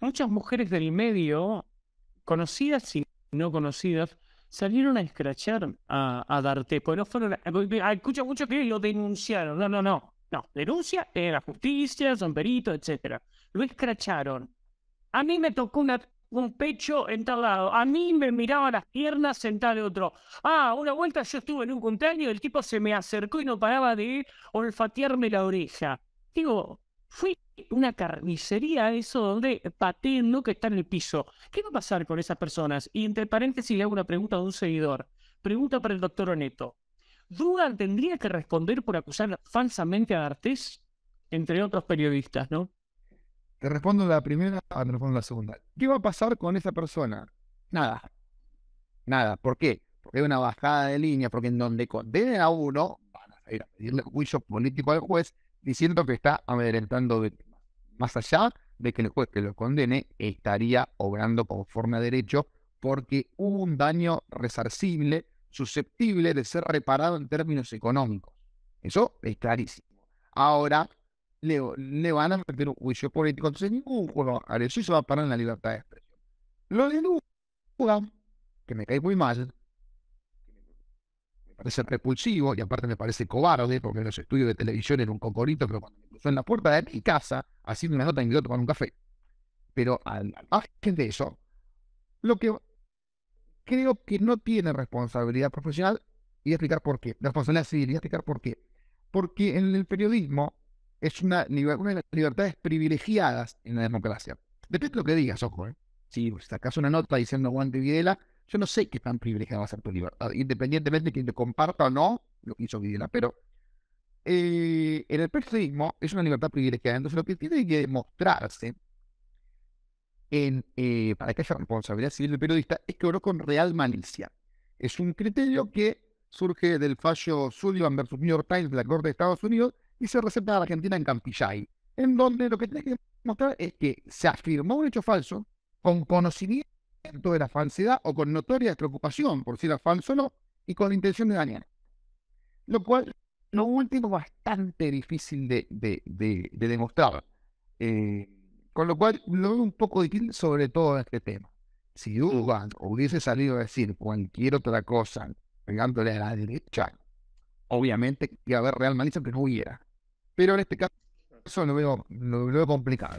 muchas mujeres del medio, conocidas y no conocidas, salieron a escrachar a, Darte, por pues fueron, a, escucha mucho que lo denunciaron, no, no, no, no, denuncia era eh, justicia, son peritos, etcétera, lo escracharon. A mí me tocó un pecho en tal lado. A mí me miraba las piernas en tal otro. Ah, una vuelta yo estuve en un y el tipo se me acercó y no paraba de olfatearme la oreja. Digo, fue una carnicería eso donde eh, pateen lo que está en el piso. ¿Qué va a pasar con esas personas? Y entre paréntesis le hago una pregunta a un seguidor. Pregunta para el doctor Oneto. ¿Dugan tendría que responder por acusar falsamente a D'Artés? Entre otros periodistas, ¿no? Te respondo la primera, ah, te respondo la segunda. ¿Qué va a pasar con esa persona? Nada. Nada. ¿Por qué? Porque hay una bajada de línea, porque en donde condenen a uno, van ir a pedirle juicio político al juez, diciendo que está amedrentando víctimas. Más allá de que el juez que lo condene estaría obrando conforme a derecho porque hubo un daño resarcible susceptible de ser reparado en términos económicos. Eso es clarísimo. Ahora le, van a meter un juicio político, entonces ningún juego a eso se va a parar en la libertad de expresión. Lo de duda que me cae muy mal, parece repulsivo y aparte me parece cobarde, porque en los estudios de televisión era un cocorito, pero cuando me puso en la puerta de mi casa, haciendo una nota, invitó a tomar un café. Pero al margen de eso, lo que creo que no tiene responsabilidad profesional, y explicar por qué. responsabilidad civil, y explicar por qué. Porque en el periodismo es una, una de las libertades privilegiadas en la democracia. Depende de lo que digas, ojo, ¿eh? Si sacas una nota diciendo Juan Videla, yo no sé qué tan privilegiada va a ser tu libertad, independientemente de quien te comparta o no lo que hizo Videla, pero eh, en el periodismo es una libertad privilegiada, entonces lo que tiene que demostrarse eh, para que haya responsabilidad civil del periodista es que oró con real malicia. Es un criterio que surge del fallo Sullivan versus New York Times de la Corte de Estados Unidos y se receta a la Argentina en Campillay, en donde lo que tiene que demostrar es que se afirmó un hecho falso con conocimiento de la falsedad o con notoria preocupación por si la falso o no, y con la intención de dañar. Lo cual, lo último, bastante difícil de, de, de, demostrar. Eh, con lo cual, lo veo un poco difícil, sobre todo en este tema. Si mm. Dugan hubiese salido a decir cualquier otra cosa, pegándole a la derecha, obviamente que haber real malicia que no hubiera. Pero en este caso, eso lo veo, lo veo complicado.